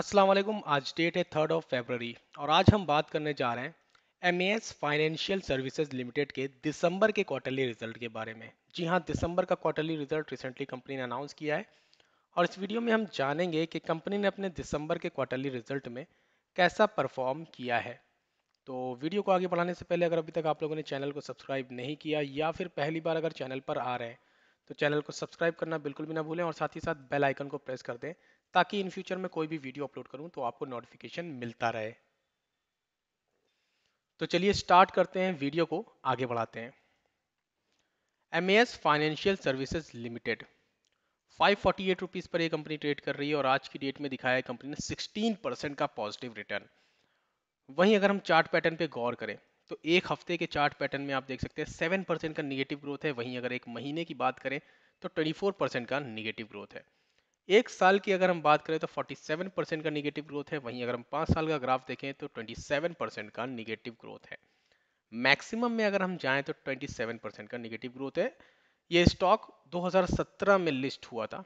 अस्सलाम वालेकुम आज डेट है थर्ड ऑफ फेबररी और आज हम बात करने जा रहे हैं M S financial services limited के दिसंबर के क्वार्टरली रिजल्ट के बारे में जी हाँ दिसंबर का क्वार्टरली रिजल्ट रिसेंटली कंपनी ने अनाउंस किया है और इस वीडियो में हम जानेंगे कि कंपनी ने अपने दिसंबर के क्वार्टरली रिजल्ट में कैसा परफॉर्म किया है तो वीडियो को आगे बढ़ाने से पहले अगर अभी तक आप लोगों ने चैनल को सब्सक्राइब नहीं किया या फिर पहली बार अगर चैनल पर आ रहे हैं तो चैनल को सब्सक्राइब करना बिल्कुल भी ना भूलें और साथ ही साथ बेल आइकन को प्रेस कर दें ताकि इन फ्यूचर में कोई भी वीडियो अपलोड करूं तो आपको नोटिफिकेशन मिलता रहे तो चलिए स्टार्ट करते हैं वीडियो को आगे बढ़ाते हैं M financial services limited 548 rupees पर ये कंपनी ट्रेड कर रही है और आज की डेट में दिखाया है कंपनी ने 16 परसेंट का पॉजिटिव रिटर्न वहीं अगर हम चार्ट पैटर्न पे गौर करें तो एक हफ्ते के चार्ट पैटर्न में आप देख सकते हैं सेवन परसेंट का निगेटिव ग्रोथ है वहीं अगर एक महीने की बात करें तो 24 परसेंट का निगेटिव ग्रोथ है एक साल की अगर हम बात करें तो 47 परसेंट का निगेटिव ग्रोथ है वहीं अगर हम पाँच साल का ग्राफ देखें तो 27 परसेंट का निगेटिव ग्रोथ है मैक्सिमम में अगर हम जाएं तो 27 परसेंट का निगेटिव ग्रोथ है ये स्टॉक 2017 में लिस्ट हुआ था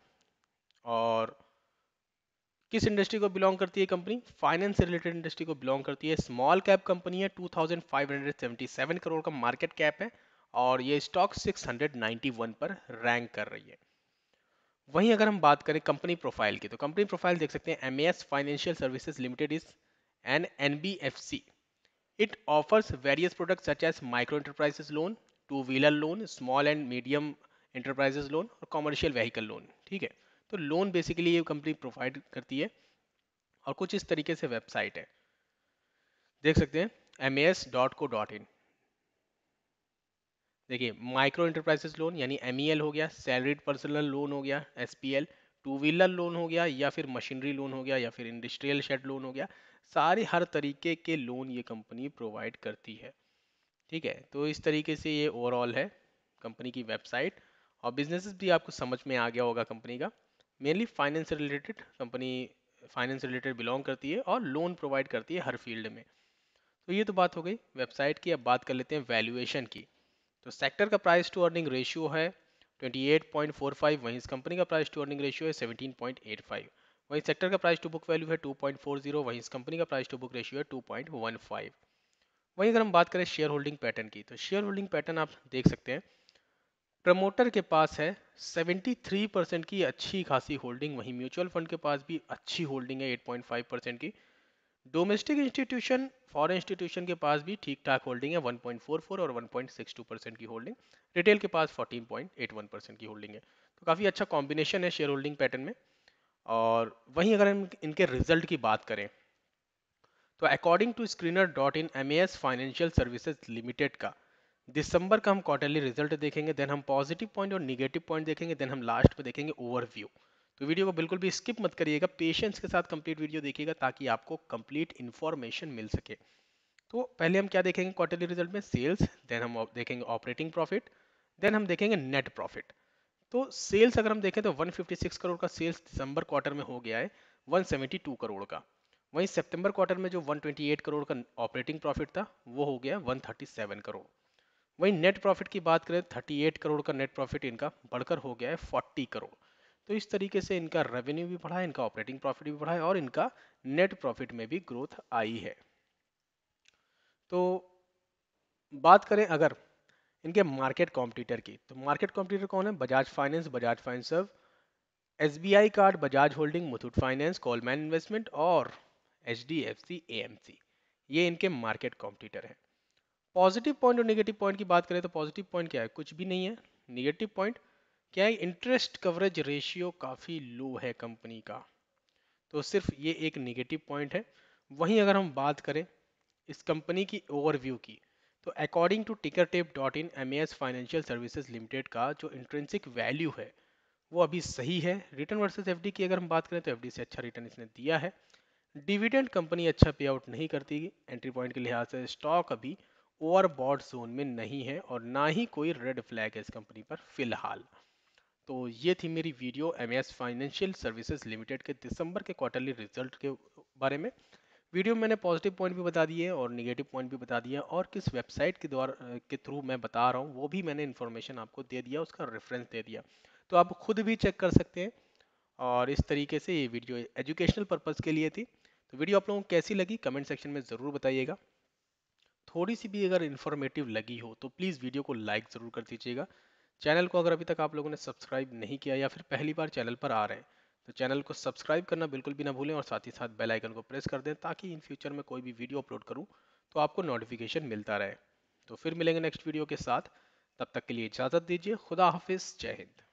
और किस इंडस्ट्री को बिलोंग करती है कंपनी फाइनेंस रिलेटेड इंडस्ट्री को बिलोंग करती है स्मॉल कैप कंपनी है 2577 करोड़ का मार्केट कैप है और ये स्टॉक 691 पर रैंक कर रही है वहीं अगर हम बात करें कंपनी प्रोफाइल की तो कंपनी प्रोफाइल देख सकते हैं M S financial services limited is an N B F C it offers various product such as micro enterprises loan two wheeler loan small and medium enterprises loan और commercial vehicle loan ठीक है तो loan basically ये company provide करती है और कुछ इस तरीके से वेबसाइट है देख सकते हैं M S dot co dot in देखिए माइक्रो इंटरप्राइजेस लोन यानी एम e हो गया सैलरीड पर्सनल लोन हो गया एस टू व्हीलर लोन हो गया या फिर मशीनरी लोन हो गया या फिर इंडस्ट्रियल शेड लोन हो गया सारे हर तरीके के लोन ये कंपनी प्रोवाइड करती है ठीक है तो इस तरीके से ये ओवरऑल है कंपनी की वेबसाइट और बिजनेस भी आपको समझ में आ गया होगा कंपनी का mainly finance related company finance related belong करती है और लोन प्रोवाइड करती है हर फील्ड में तो ये तो बात हो गई वेबसाइट की अब बात कर लेते हैं वैल्यूएशन की तो सेक्टर का प्राइस टू अर्निंग रेशियो है 28.45 वहीं इस कंपनी का प्राइस टू अर्निंग रेशियो है 17.85 वहीं सेक्टर का प्राइस टू बुक वैल्यू है 2.40 वहीं इस कंपनी का प्राइस टू बुक रेशियो है 2.15 वहीं अगर हम बात करें शेयर होल्डिंग पैटर्न की तो शेयर होल्डिंग पैटर्न आप देख सकते हैं प्रमोटर के पास है 73 परसेंट की अच्छी खासी होल्डिंग वहीं म्यूचुअल फंड के पास भी अच्छी होल्डिंग है 8.5 परसेंट की डोमेस्टिक इंस्टीट्यूशन फॉरेन इंस्टीट्यूशन के पास भी ठीक ठाक होल्डिंग है 1.44 और 1.62 परसेंट की होल्डिंग रिटेल के पास 14.81 परसेंट की होल्डिंग है तो काफ़ी अच्छा कॉम्बिनेशन है शेयर होल्डिंग पैटर्न में और वहीं अगर हम इनके रिजल्ट की बात करें तो according to screener dot in M financial services limited का दिसंबर का हम क्वार्टरली रिजल्ट देखेंगे देन हम पॉजिटिव पॉइंट और निगेटिव पॉइंट देखेंगे देन हम लास्ट में देखेंगे ओवरव्यू तो वीडियो को बिल्कुल भी स्किप मत करिएगा पेशेंस के साथ कंप्लीट वीडियो देखिएगा ताकि आपको कंप्लीट इन्फॉर्मेशन मिल सके तो पहले हम क्या देखेंगे क्वार्टरली रिजल्ट में सेल्स देन हम देखेंगे ऑपरेटिंग प्रॉफिट देन हम देखेंगे नेट प्रॉफिट तो सेल्स अगर हम देखें तो 156 करोड़ का सेल्स दिसंबर क्वार्टर में हो गया है 172 करोड़ का वहीं सितंबर क्वार्टर में जो 128 करोड़ का ऑपरेटिंग प्रॉफिट था वो हो गया 137 करोड़ वहीं नेट प्रॉफिट की बात करें 38 करोड़ का नेट प्रॉफिट इनका बढ़कर हो गया है 40 करोड़ तो इस तरीके से इनका रेवेन्यू भी बढ़ा है इनका ऑपरेटिंग प्रॉफिट भी बढ़ा है और इनका नेट प्रॉफिट में भी ग्रोथ आई है तो बात करें अगर इनके मार्केट कॉम्पिटिटर की तो मार्केट कॉम्पिटिटर कौन है Bajaj finance Bajaj finance S B I card Bajaj holding Muthoot finance कॉलमैन इन्वेस्टमेंट और H D F C M C ये इनके मार्केट कॉम्पिटिटर हैं पॉजिटिव पॉइंट और निगेटिव पॉइंट की बात करें तो पॉजिटिव पॉइंट क्या है कुछ भी नहीं है निगेटिव पॉइंट क्या इंटरेस्ट कवरेज रेशियो काफ़ी लो है कंपनी का तो सिर्फ ये एक निगेटिव पॉइंट है वहीं अगर हम बात करें इस कंपनी की ओवरव्यू की तो according to ticker tape dot in M S financial services limited का जो इंट्रेंसिक वैल्यू है वो अभी सही है रिटर्न वर्सेस एफ की अगर हम बात करें तो एफ से अच्छा रिटर्न इसने दिया है डिविडेंड कंपनी अच्छा पे आउट नहीं करती एंट्री पॉइंट के लिहाज से स्टॉक अभी ओवर जोन में नहीं है और ना ही कोई रेड फ्लैग है इस कंपनी पर फिलहाल तो ये थी मेरी video M S financial services limited के दिसंबर के क्वार्टरली रिजल्ट के बारे में वीडियो में मैंने पॉजिटिव पॉइंट भी बता दिए और निगेटिव पॉइंट भी बता दिए और किस वेबसाइट के द्वारा के थ्रू मैं बता रहा हूँ वो भी मैंने इन्फॉर्मेशन आपको दे दिया उसका रेफरेंस दे दिया तो आप खुद भी चेक कर सकते हैं और इस तरीके से ये वीडियो एजुकेशनल पर्पज़ के लिए थी तो वीडियो आप लोगों को कैसी लगी कमेंट सेक्शन में ज़रूर बताइएगा थोड़ी सी भी अगर इन्फॉर्मेटिव लगी हो तो प्लीज़ वीडियो को लाइक ज़रूर कर दीजिएगा चैनल को अगर अभी तक आप लोगों ने सब्सक्राइब नहीं किया या फिर पहली बार चैनल पर आ रहे हैं तो चैनल को सब्सक्राइब करना बिल्कुल भी ना भूलें और साथ ही साथ बेल आइकन को प्रेस कर दें ताकि इन फ्यूचर में कोई भी वीडियो अपलोड करूँ तो आपको नोटिफिकेशन मिलता रहे तो फिर मिलेंगे नेक्स्ट वीडियो के साथ तब तक के लिए इजाज़त दीजिए खुदा हाफिज़ जय हिंद